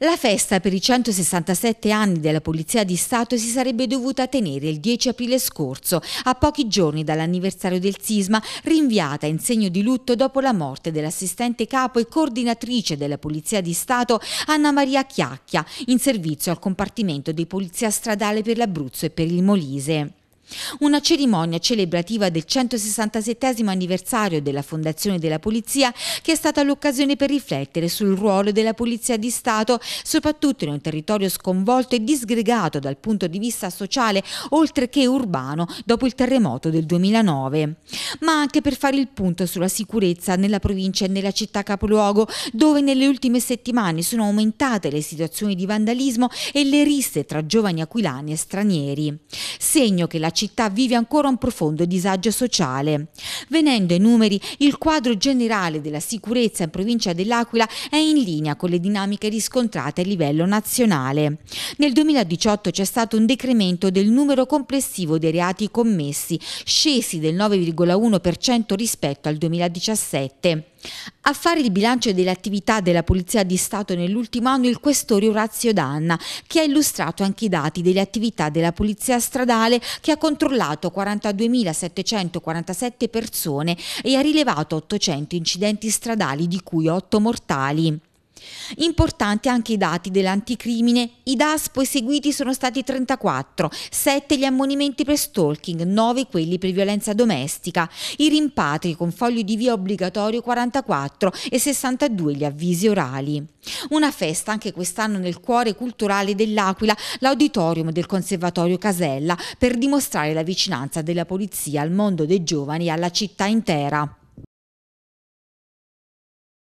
La festa per i 167 anni della Polizia di Stato si sarebbe dovuta tenere il 10 aprile scorso, a pochi giorni dall'anniversario del sisma, rinviata in segno di lutto dopo la morte dell'assistente capo e coordinatrice della Polizia di Stato Anna Maria Chiacchia, in servizio al compartimento di Polizia Stradale per l'Abruzzo e per il Molise. Una cerimonia celebrativa del 167 anniversario della Fondazione della Polizia che è stata l'occasione per riflettere sul ruolo della Polizia di Stato, soprattutto in un territorio sconvolto e disgregato dal punto di vista sociale oltre che urbano dopo il terremoto del 2009. Ma anche per fare il punto sulla sicurezza nella provincia e nella città capoluogo, dove nelle ultime settimane sono aumentate le situazioni di vandalismo e le risse tra giovani aquilani e stranieri. Segno che la città vive ancora un profondo disagio sociale. Venendo ai numeri, il quadro generale della sicurezza in provincia dell'Aquila è in linea con le dinamiche riscontrate a livello nazionale. Nel 2018 c'è stato un decremento del numero complessivo dei reati commessi, scesi del 9,1% rispetto al 2017. A fare il bilancio delle attività della Polizia di Stato nell'ultimo anno il questore Orazio Danna, che ha illustrato anche i dati delle attività della Polizia Stradale che ha controllato 42.747 persone e ha rilevato 800 incidenti stradali di cui 8 mortali. Importanti anche i dati dell'anticrimine, i DASPO eseguiti sono stati 34, 7 gli ammonimenti per stalking, 9 quelli per violenza domestica, i rimpatri con foglio di via obbligatorio 44 e 62 gli avvisi orali. Una festa anche quest'anno nel cuore culturale dell'Aquila, l'auditorium del Conservatorio Casella, per dimostrare la vicinanza della polizia al mondo dei giovani e alla città intera.